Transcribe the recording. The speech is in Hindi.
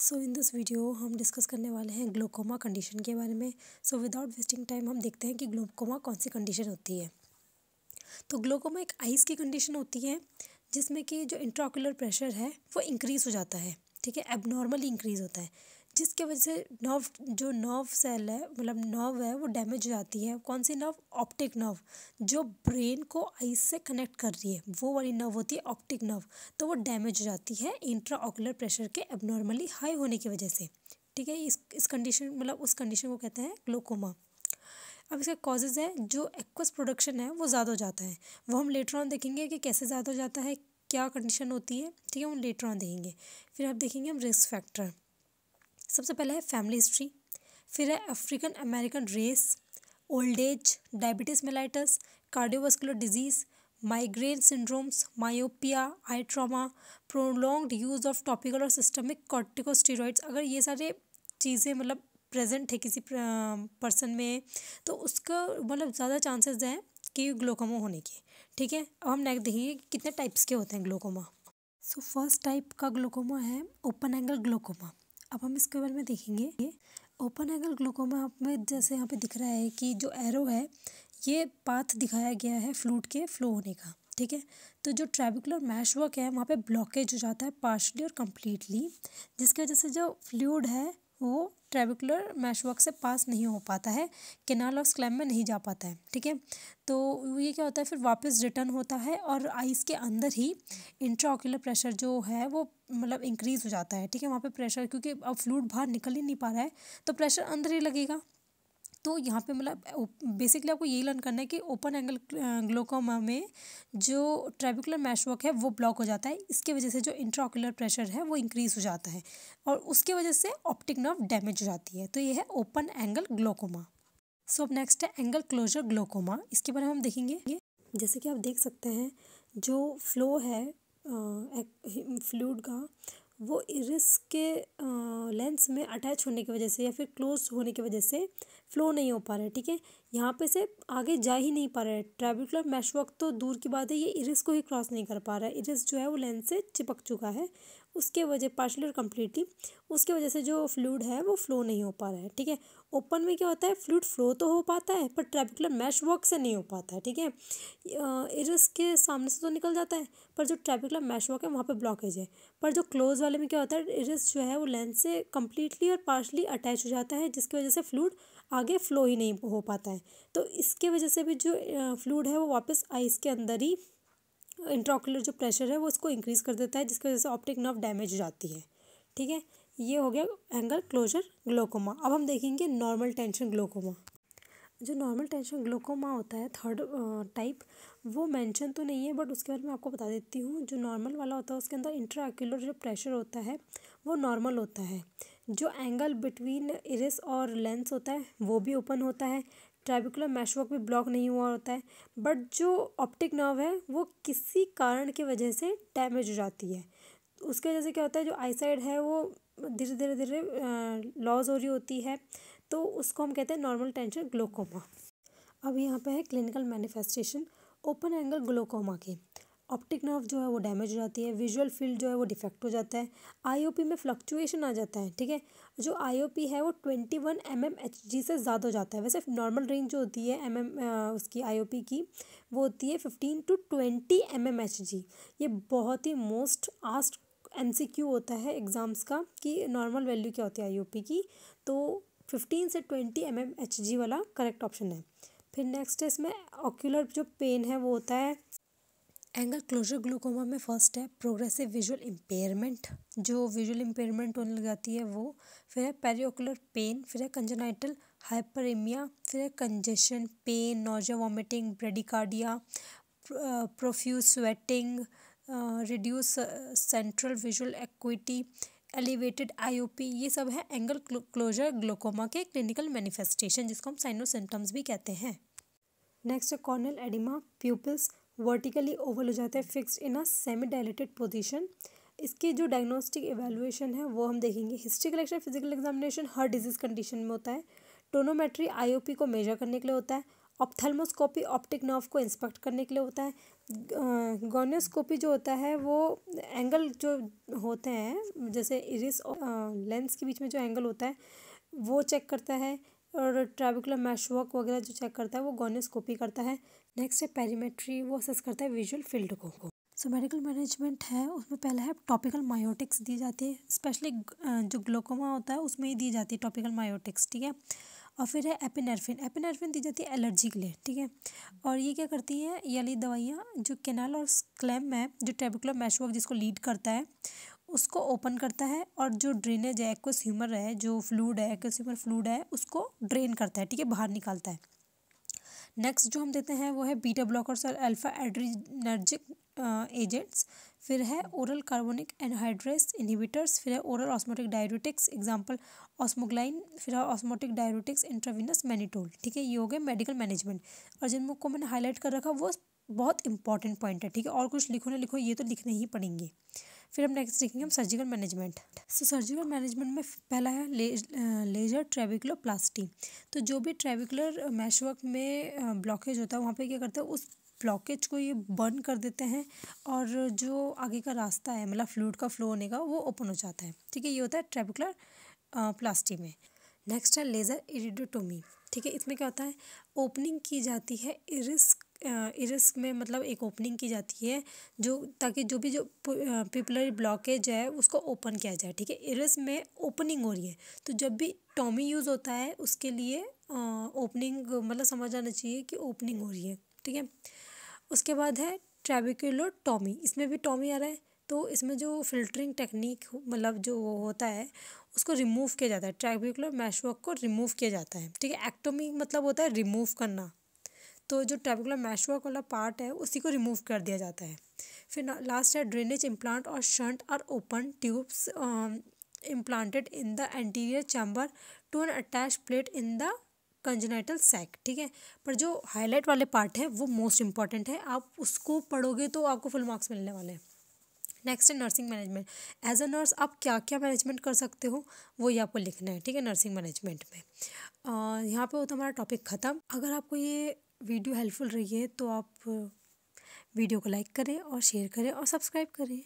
सो इन दिस वीडियो हम डिस्कस करने वाले हैं ग्लोकोमा कंडीशन के बारे में सो विदाउट वेस्टिंग टाइम हम देखते हैं कि ग्लोकोमा कौन सी कंडीशन होती है तो ग्लोकोमा एक आइस की कंडीशन होती है जिसमें कि जो इंट्राकुलर प्रेशर है वो इंक्रीज़ हो जाता है ठीक है एबनॉर्मली इंक्रीज़ होता है जिसके वजह से नर्व जो नर्व सेल है मतलब नर्व है वो डैमेज हो जाती है कौन सी नर्व ऑप्टिक नर्व जो ब्रेन को आइस से कनेक्ट कर रही है वो वाली नर्व होती है ऑप्टिक नर्व तो वो डैमेज हो जाती है इंट्राऑकुलर प्रेशर के एबनॉर्मली हाई होने की वजह से ठीक है इस इस कंडीशन मतलब उस कंडीशन को कहते हैं ग्लोकोमा अब इसका कॉजेज़ है जो एक्वस प्रोडक्शन है वो ज़्यादा हो जाता है वो हम लेटर ऑन देखेंगे कि कैसे ज़्यादा हो जाता है क्या कंडीशन होती है ठीक है हम लेटर ऑन देखेंगे फिर आप देखेंगे हम रिस्क फैक्टर सबसे पहले है फैमिली हिस्ट्री फिर है African American race old age diabetes mellitus cardiovascular disease migraine syndromes myopia eye trauma prolonged use of topical और सिस्टमिक कॉर्टिकोस्टेरॉइड्स अगर ये सारे चीज़ें मतलब प्रेजेंट है किसी पर्सन में तो उसका मतलब ज़्यादा चांसेस हैं कि ग्लोकोमा होने के ठीक है अब हम नेक्स्ट देखेंगे कि कितने टाइप्स के होते हैं ग्लोकोमा सो फर्स्ट टाइप का ग्लोकोमा है ओपन एंगल ग्लोकोमा अब हम इसके बारे में देखेंगे ये ओपन एंगल ग्लोकोमा में जैसे यहाँ पे दिख रहा है कि जो एरो है ये पाथ दिखाया गया है फ्लूड के फ्लो होने का ठीक है तो जो ट्रैबिकुलर मैश वर्क है वहाँ पे ब्लॉकेज हो जाता है पार्शली और कम्प्लीटली जिसकी वजह से जो फ्लूड है वो ट्रेविकुलर मैशवर्क से पास नहीं हो पाता है केनाल और स्क्लैम में नहीं जा पाता है ठीक है तो ये क्या होता है फिर वापस रिटर्न होता है और आइस के अंदर ही इंट्राओक्यूलर प्रेशर जो है वो मतलब इंक्रीज़ हो जाता है ठीक है वहाँ पे प्रेशर क्योंकि अब फ्लूड बाहर निकल ही नहीं पा रहा है तो प्रेशर अंदर ही लगेगा तो यहाँ पे मतलब बेसिकली आपको यही लर्न करना है कि ओपन एंगल ग्लोकोमा में जो ट्रेबिकुलर मैशवर्क है वो ब्लॉक हो जाता है इसकी वजह से जो इंट्राकुलर प्रेशर है वो इंक्रीज़ हो जाता है और उसके वजह से ऑप्टिक नर्व डैमेज हो जाती है तो ये है ओपन एंगल ग्लोकोमा सो अब नेक्स्ट है एंगल क्लोजर ग्लोकोमा इसके बारे में हम देखेंगे जैसे कि आप देख सकते हैं जो फ्लो है फ्लूड का वो इरिस के लेंस में अटैच होने की वजह से या फिर क्लोज होने की वजह से फ़्लो नहीं हो पा रहा है ठीक है यहाँ पे से आगे जा ही नहीं पा रहा है ट्रैबिकुलर मैशवर्क तो दूर की बात है ये इरिस को ही क्रॉस नहीं कर पा रहा है इरिस जो है वो लेंस से चिपक चुका है उसके वजह पार्शली और कम्प्लीटली उसके वजह से जो फ्लूड है वो फ्लो नहीं हो पा रहा है ठीक है ओपन में क्या होता है फ्लूड फ्लो तो हो पाता है पर ट्रैबिकुलर मैश वर्क से नहीं हो पाता है ठीक है इरिस के सामने से तो निकल जाता है पर जो ट्रैबिकुलर मैश वर्क है वहाँ पर ब्लॉकेज है पर जो क्लोज वाले में क्या होता है इरिस जो है वो लेंस से कम्प्लीटली और पार्शली अटैच हो जाता है जिसकी वजह से फ्लूड आगे फ़्लो ही नहीं हो पाता है तो इसके वजह से भी जो फ्लूड है वो वापस आइस के अंदर ही इंट्राकुलर जो प्रेशर है वो इसको इंक्रीज़ कर देता है जिसकी वजह से ऑप्टिक नर्व डैमेज हो जाती है ठीक है ये हो गया एंगल क्लोजर ग्लोकोमा अब हम देखेंगे नॉर्मल टेंशन ग्लोकोमा जो नॉर्मल टेंशन ग्लोकोमा होता है थर्ड टाइप वो मेंशन तो नहीं है बट उसके बारे में आपको बता देती हूँ जो नॉर्मल वाला होता है उसके अंदर इंट्राक्यूलर जो प्रेशर होता है वो नॉर्मल होता है जो एंगल बिटवीन इरिस और लेंस होता है वो भी ओपन होता है ट्राइबिकुलर मैशवर्क भी ब्लॉक नहीं हुआ होता है बट जो ऑप्टिक नर्व है वो किसी कारण की वजह से डैमेज हो जाती है उसके वजह से क्या होता है जो आई साइड है वो धीरे धीरे धीरे लॉस हो रही होती है तो उसको हम कहते हैं नॉर्मल टेंशन ग्लोकोमा अब यहाँ पे है clinical manifestation open angle glaucoma के ऑप्टिक नर्व जो है वो डैमेज हो जाती है विजुअल फील्ड जो है वो डिफेक्ट हो जाता है आईओपी में फ्लक्चुएशन आ जाता है ठीक है जो आईओपी है वो twenty one M M H G से ज़्यादा हो जाता है वैसे नॉर्मल रेंज जो होती है एम एम उसकी आईओपी की वो होती है fifteen to twenty M M H G ये बहुत ही most asked M C Q होता है एग्ज़ाम्स का कि नॉर्मल वैल्यू क्या होती है पी की तो फिफ्टीन से twenty M M H G वाला करेक्ट ऑप्शन है फिर नेक्स्ट है इसमें ऑक्यूलर जो पेन है वो होता है एंगल क्लोजर ग्लूकोमा में फर्स्ट है प्रोग्रेसिव विजुअल इम्पेयरमेंट जो विजुअल इम्पेयरमेंट होने लगाती है वो फिर है पेरियोकुलर पेन फिर है कंजनाइटल हाइपरिमिया फिर है congestion pain nausea vomiting bradycardia profuse sweating reduce central visual acuity elevated IOP ये सब है एंगल क्लोजर ग्लोकोमा के क्लिनिकल मैनिफेस्टेशन जिसको हम साइनो सिम्टम्स भी कहते हैं नेक्स्ट है corneal oedema pupils vertically oval हो जाते हैं fixed in a semi dilated position इसके जो डायग्नोस्टिक एवेलुएशन है वो हम देखेंगे हिस्ट्री कलेक्शन फिजिकल एग्जामिनेशन हर डिजीज़ कंडीशन में होता है टोनोमेट्री आईओपी को मेजर करने के लिए होता है ऑप्थेलमोस्कोपी ऑप्टिक नर्व को इंस्पेक्ट करने के लिए होता है गोनियोस्कोपी जो होता है वो एंगल जो होते हैं जैसे इरिस लेंस के बीच में जो एंगल होता है वो चेक करता है और ट्रेबिकुलर मैशवर्क वगैरह जो चेक करता है वो गोनियोस्कोपी करता है नेक्स्ट है पेरीमेट्री वो असेस करता है विजुअल फील्ड को सो मेडिकल मैनेजमेंट है उसमें पहला है टॉपिकल मायोटिक्स दी जाती है स्पेशली जो ग्लोकोमा होता है उसमें ही दी जाती है टॉपिकल मायोटिक्स ठीक है और फिर है एपिनर्फिन एपिनर्फिन दी जाती है एलर्जी के लिए ठीक है और ये क्या करती हैं ये वाली दवाइयाँ जो केनाल और स्क्लेम है जो टेबिकुलर मैशवर्क जिसको लीड करता है उसको ओपन करता है और जो ड्रेनेज है एक्वस ह्यूमर है जो फ्लूड है एक्वस ह्यूमर फ्लूड है उसको ड्रेन करता है ठीक है बाहर निकालता है नेक्स्ट जो हम देते हैं वो है बीटा ब्लॉकर्स और अल्फा एड्रीनर्जिक एजेंट्स फिर है ओरल कार्बोनिक एनहाइड्रेस इनहिबिटर्स फिर है oral osmotic diuretics example Osmoglyn फिर है ऑस्मोटिक डायरेटिक्स इंट्रावीनस मैनीटोल ठीक है ये हो गए मेडिकल मैनेजमेंट और जिनको मैंने हाईलाइट कर रखा वो बहुत इंपॉर्टेंट पॉइंट है ठीक है और कुछ लिखो ना लिखो ये तो लिखने ही पड़ेंगे फिर हम नेक्स्ट देखेंगे हम surgical management so surgical management में पहला है ले, लेजर ट्रेविकुलोप्लास्टी तो जो भी ट्रेविकुलर मैशवर्क में ब्लॉकेज होता है वहाँ पे क्या करते हैं उस ब्लॉकेज को ये बर्न कर देते हैं और जो आगे का रास्ता है मतलब फ्लूड का फ्लो होने का वो ओपन हो जाता है ठीक है ये होता है ट्रेविकुलर प्लास्टी में नेक्स्ट है लेज़र इरिडोटोमी ठीक है इसमें क्या होता है ओपनिंग की जाती है इरिस इरिस में मतलब एक ओपनिंग की जाती है जो ताकि जो भी जो पिपलरी ब्लॉकेज है उसको ओपन किया जाए ठीक है इरिस में ओपनिंग हो रही है तो जब भी टॉमी यूज़ होता है उसके लिए ओपनिंग मतलब समझ आना चाहिए कि ओपनिंग हो रही है ठीक है उसके बाद है ट्रेबिकुलो टॉमी इसमें भी टॉमी आ रहा है तो इसमें जो फिल्टरिंग टेक्निक मतलब जो होता है उसको रिमूव किया जाता है ट्रेबिकुलर मैशवर्क को रिमूव किया जाता है ठीक है एक्टोमी मतलब होता है रिमूव करना तो जो ट्रेबिकुलर मैशवर्क वाला पार्ट है उसी को रिमूव कर दिया जाता है फिर लास्ट है ड्रेनेज इम्प्लांट और shunt are open tubes implanted in the anterior chamber to an attach plate in the congenital sac ठीक है पर जो हाईलाइट वाले पार्ट है वो मोस्ट इंपॉर्टेंट है आप उसको पढ़ोगे तो आपको फुल मार्क्स मिलने वाले हैं नेक्स्ट है nursing management as a nurse आप क्या क्या मैनेजमेंट कर सकते हो वो ये आपको लिखना है ठीक है नर्सिंग मैनेजमेंट में यहाँ पे होता तो हमारा टॉपिक ख़त्म अगर आपको ये वीडियो हेल्पफुल रही है तो आप वीडियो को लाइक करें और शेयर करें और सब्सक्राइब करें